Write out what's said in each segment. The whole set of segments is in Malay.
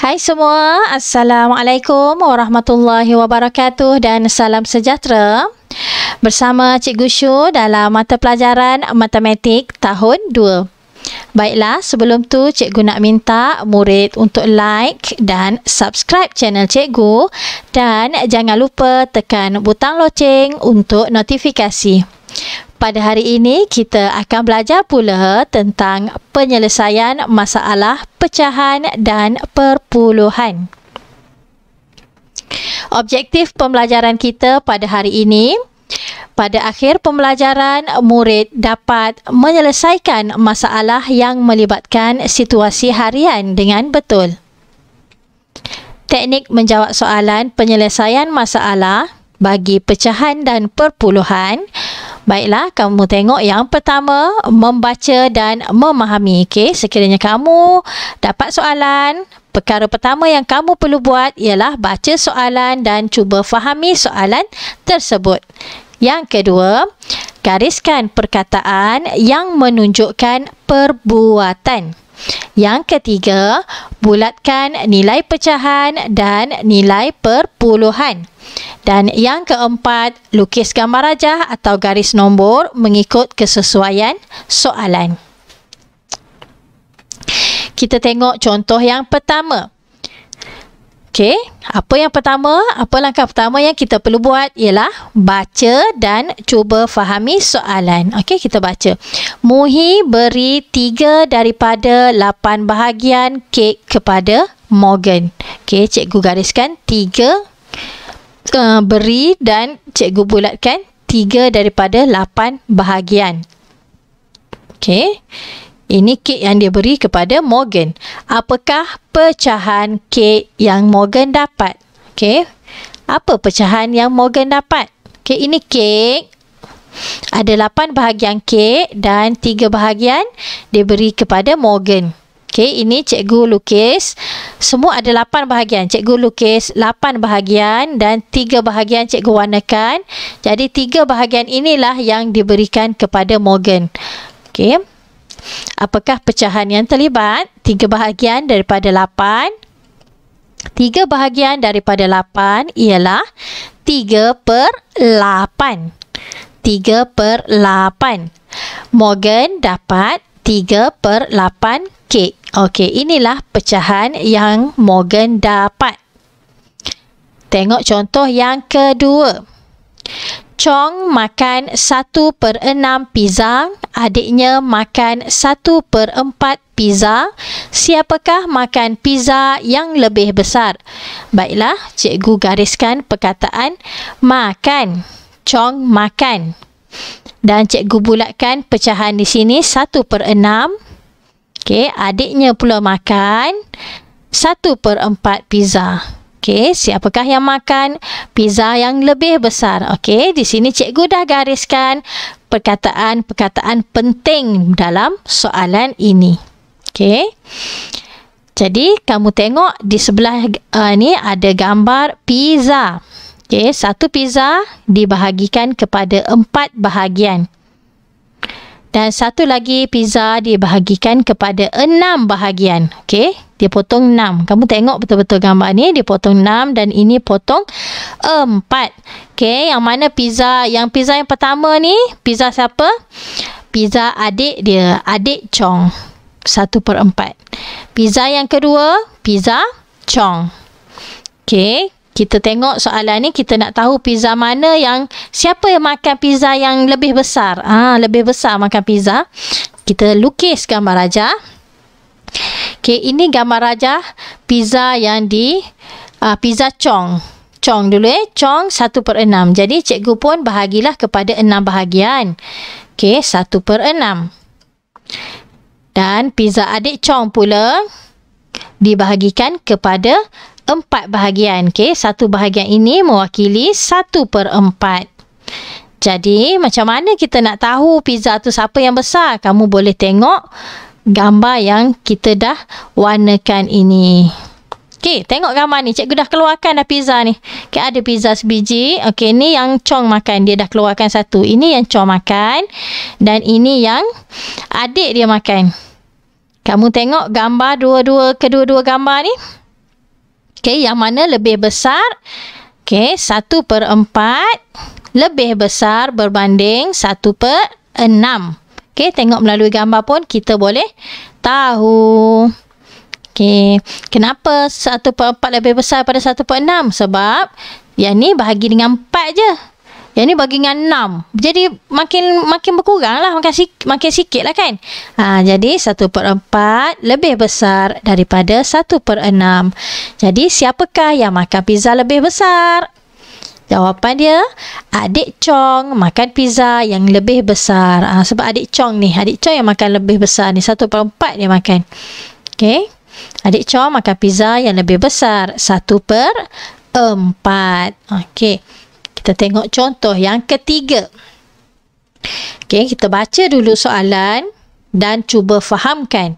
Hai semua, Assalamualaikum Warahmatullahi Wabarakatuh dan salam sejahtera bersama Cikgu Syu dalam mata pelajaran Matematik tahun 2. Baiklah, sebelum tu Cikgu nak minta murid untuk like dan subscribe channel Cikgu dan jangan lupa tekan butang loceng untuk notifikasi. Pada hari ini kita akan belajar pula tentang penyelesaian masalah pecahan dan perpuluhan. Objektif pembelajaran kita pada hari ini pada akhir pembelajaran, murid dapat menyelesaikan masalah yang melibatkan situasi harian dengan betul. Teknik menjawab soalan penyelesaian masalah bagi pecahan dan perpuluhan. Baiklah, kamu tengok yang pertama, membaca dan memahami. Okay, sekiranya kamu dapat soalan, perkara pertama yang kamu perlu buat ialah baca soalan dan cuba fahami soalan tersebut. Yang kedua, gariskan perkataan yang menunjukkan perbuatan. Yang ketiga, bulatkan nilai pecahan dan nilai perpuluhan. Dan yang keempat, lukis gambar rajah atau garis nombor mengikut kesesuaian soalan. Kita tengok contoh yang pertama. Okay, apa yang pertama, apa langkah pertama yang kita perlu buat ialah baca dan cuba fahami soalan. Okay, kita baca. Muhi beri tiga daripada lapan bahagian kek kepada Morgan. Okay, cikgu gariskan tiga uh, beri dan cikgu bulatkan tiga daripada lapan bahagian. Okay. Ini kek yang dia beri kepada Morgan. Apakah pecahan kek yang Morgan dapat? Okey. Apa pecahan yang Morgan dapat? Okey, ini kek. Ada 8 bahagian kek dan 3 bahagian dia beri kepada Morgan. Okey, ini cikgu lukis. Semua ada 8 bahagian. Cikgu lukis 8 bahagian dan 3 bahagian cikgu warnakan. Jadi 3 bahagian inilah yang diberikan kepada Morgan. Okey. Apakah pecahan yang terlibat? Tiga bahagian daripada lapan. Tiga bahagian daripada lapan ialah tiga per lapan. Tiga per lapan. Morgan dapat tiga per lapan kek. Okey, inilah pecahan yang Morgan dapat. Tengok contoh yang kedua. Chong makan 1 per 6 pizza, adiknya makan 1 per 4 pizza. Siapakah makan pizza yang lebih besar? Baiklah, cikgu gariskan perkataan makan. Chong makan. Dan cikgu bulatkan pecahan di sini 1 per 6. Okey, adiknya pula makan 1 per 4 pizza. Okey, siapakah yang makan pizza yang lebih besar? Okey, di sini cikgu dah gariskan perkataan-perkataan penting dalam soalan ini. Okey. Jadi, kamu tengok di sebelah uh, ni ada gambar pizza. Okey, satu pizza dibahagikan kepada empat bahagian. Dan satu lagi pizza dibahagikan kepada enam bahagian. Okey. Dia potong 6. Kamu tengok betul-betul gambar ni. Dia potong 6 dan ini potong 4. Okay, yang mana pizza? Yang pizza yang pertama ni, pizza siapa? Pizza adik dia. Adik Chong. 1 per 4. Pizza yang kedua, pizza Chong. Okay, kita tengok soalan ni kita nak tahu pizza mana yang siapa yang makan pizza yang lebih besar. Ah, lebih besar makan pizza. Kita lukis gambar aja. Okey, ini gambar raja pizza yang di uh, pizza chong. Chong dulu eh. Chong 1 per 6. Jadi, cikgu pun bahagilah kepada 6 bahagian. Okey, 1 per 6. Dan pizza adik chong pula dibahagikan kepada 4 bahagian. Okey, 1 bahagian ini mewakili 1 per 4. Jadi, macam mana kita nak tahu pizza tu siapa yang besar? Kamu boleh tengok gambar yang kita dah warnakan ini. Okey, tengok gambar ni. Cikgu dah keluarkan dah pizza ni. Okey, ada pizza sebiji. Okey, ni yang Chong makan. Dia dah keluarkan satu. Ini yang Chong makan. Dan ini yang adik dia makan. Kamu tengok gambar dua-dua, kedua-dua gambar ni. Okey, yang mana lebih besar? Okey, satu per empat. Lebih besar berbanding satu per enam. Okey, tengok melalui gambar pun kita boleh tahu. Okey, kenapa 1.4 lebih besar daripada 1.6? Sebab yang ni bahagi dengan 4 je. Yang ni bagi dengan 6. Jadi makin makin berkurang lah. Makin, sik makin sikit lah kan. Ha, jadi 1.4 lebih besar daripada 1.6. Jadi siapakah yang makan pizza lebih besar? Jawapan dia, adik Chong makan pizza yang lebih besar. Ha, sebab adik Chong ni, adik Chong yang makan lebih besar ni. Satu per empat dia makan. Okay. Adik Chong makan pizza yang lebih besar. Satu per empat. Okay. Kita tengok contoh yang ketiga. Okay, kita baca dulu soalan dan cuba fahamkan.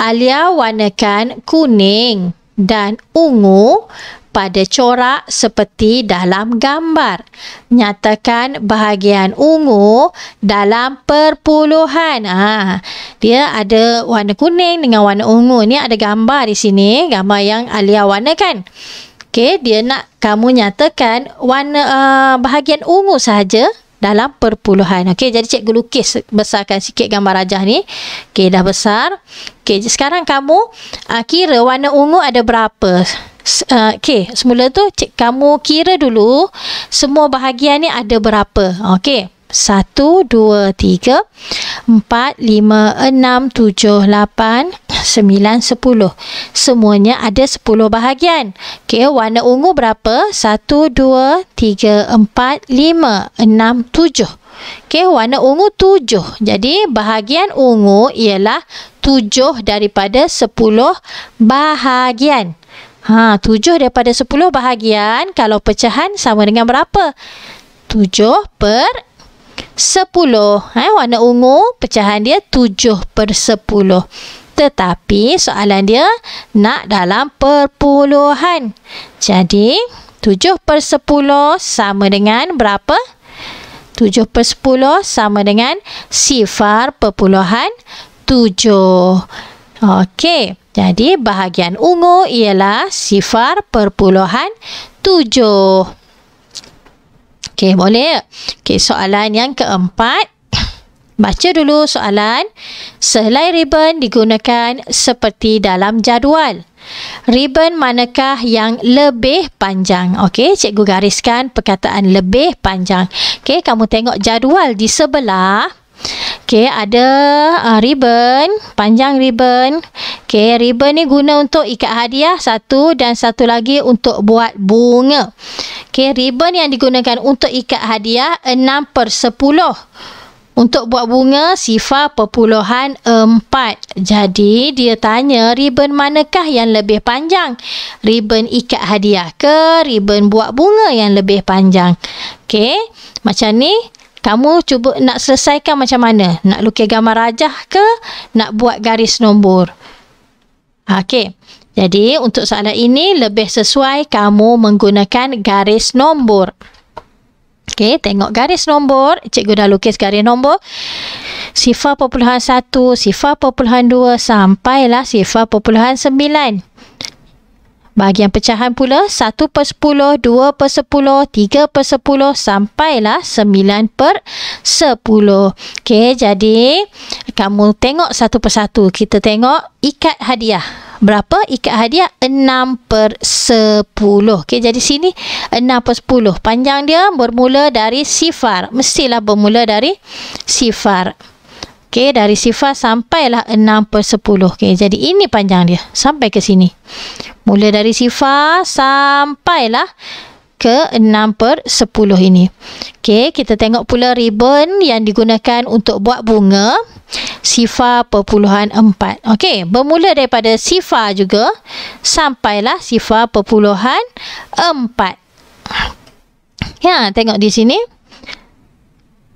Alia warnakan kuning dan ungu pada corak seperti dalam gambar. Nyatakan bahagian ungu dalam perpuluhan. Ha, dia ada warna kuning dengan warna ungu. ini ada gambar di sini. Gambar yang Alia warna kan? Okey, dia nak kamu nyatakan warna uh, bahagian ungu sahaja dalam perpuluhan. Okey, jadi cikgu lukis besarkan sikit gambar rajah ni. Okey, dah besar. Okey, sekarang kamu uh, kira warna ungu ada berapa? Uh, okay, semula tu cik, kamu kira dulu semua bahagian ni ada berapa. Okay. Satu, dua, tiga, empat, lima, enam, tujuh, lapan, sembilan, sepuluh. Semuanya ada sepuluh bahagian. Okey, warna ungu berapa? Satu, dua, tiga, empat, lima, enam, tujuh. Okey, warna ungu tujuh. Jadi, bahagian ungu ialah tujuh daripada sepuluh bahagian. Ha, 7 daripada 10 bahagian kalau pecahan sama dengan berapa? 7 per 10. Ha, warna ungu pecahan dia 7 per 10. Tetapi soalan dia nak dalam perpuluhan. Jadi 7 per 10 sama dengan berapa? 7 per 10 sama dengan sifar perpuluhan 7. Okey. Jadi bahagian ungu ialah sifar perpuluhan tujuh. Okey, boleh? Okey, soalan yang keempat. Baca dulu soalan. Sehelai ribbon digunakan seperti dalam jadual. Ribbon manakah yang lebih panjang? Okey, cikgu gariskan perkataan lebih panjang. Okey, kamu tengok jadual di sebelah. Okey, ada uh, ribbon, panjang ribbon. Okey, ribbon ni guna untuk ikat hadiah satu dan satu lagi untuk buat bunga. Okey, ribbon yang digunakan untuk ikat hadiah 6 per 10. Untuk buat bunga, sifar perpuluhan 4. Jadi, dia tanya ribbon manakah yang lebih panjang? Ribbon ikat hadiah ke ribbon buat bunga yang lebih panjang? Okey, macam ni kamu cuba nak selesaikan macam mana? Nak lukis gambar rajah ke? Nak buat garis nombor? Okey. Jadi, untuk soalan ini lebih sesuai kamu menggunakan garis nombor. Okey, tengok garis nombor. Cikgu dah lukis garis nombor. Sifar perpuluhan 1, sifar perpuluhan 2, sampailah sifar perpuluhan 9. Bahagian pecahan pula 1 per 10, 2 per 10, 3 per 10 sampailah 9 per 10. Okey, jadi kamu tengok satu per satu. Kita tengok ikat hadiah. Berapa ikat hadiah? 6 per 10. Okey, jadi sini 6 per 10. Panjang dia bermula dari sifar. Mestilah bermula dari sifar. Sifar. Okey, dari sifar sampailah 6 per 10. Okey, jadi ini panjang dia. Sampai ke sini. Mula dari sifar sampailah ke 6 per 10 ini. Okey, kita tengok pula ribbon yang digunakan untuk buat bunga. Sifar perpuluhan 4. Okey, bermula daripada sifar juga. Sampailah sifar perpuluhan 4. Ya, tengok di sini.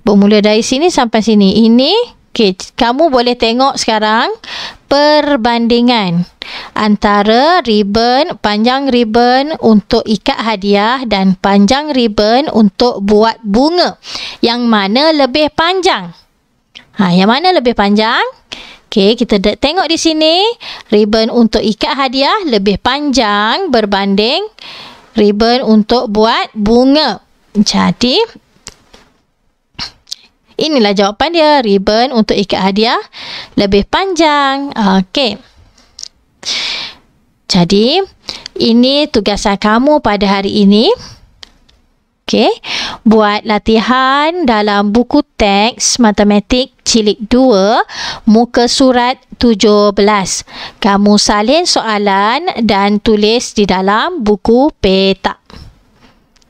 Bermula dari sini sampai sini. Ini... Okey, kamu boleh tengok sekarang perbandingan antara ribbon, panjang ribbon untuk ikat hadiah dan panjang ribbon untuk buat bunga. Yang mana lebih panjang? Ha, yang mana lebih panjang? Okey, kita tengok di sini. Ribbon untuk ikat hadiah lebih panjang berbanding ribbon untuk buat bunga. Jadi, Inilah jawapan dia. Ribbon untuk ikat hadiah lebih panjang. Okey. Jadi, ini tugasan kamu pada hari ini. Okey. Buat latihan dalam buku teks matematik cilik 2 muka surat 17. Kamu salin soalan dan tulis di dalam buku petak.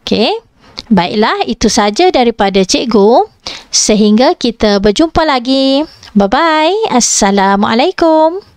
Okey. Baiklah, itu saja daripada cikgu. Sehingga kita berjumpa lagi. Bye-bye. Assalamualaikum.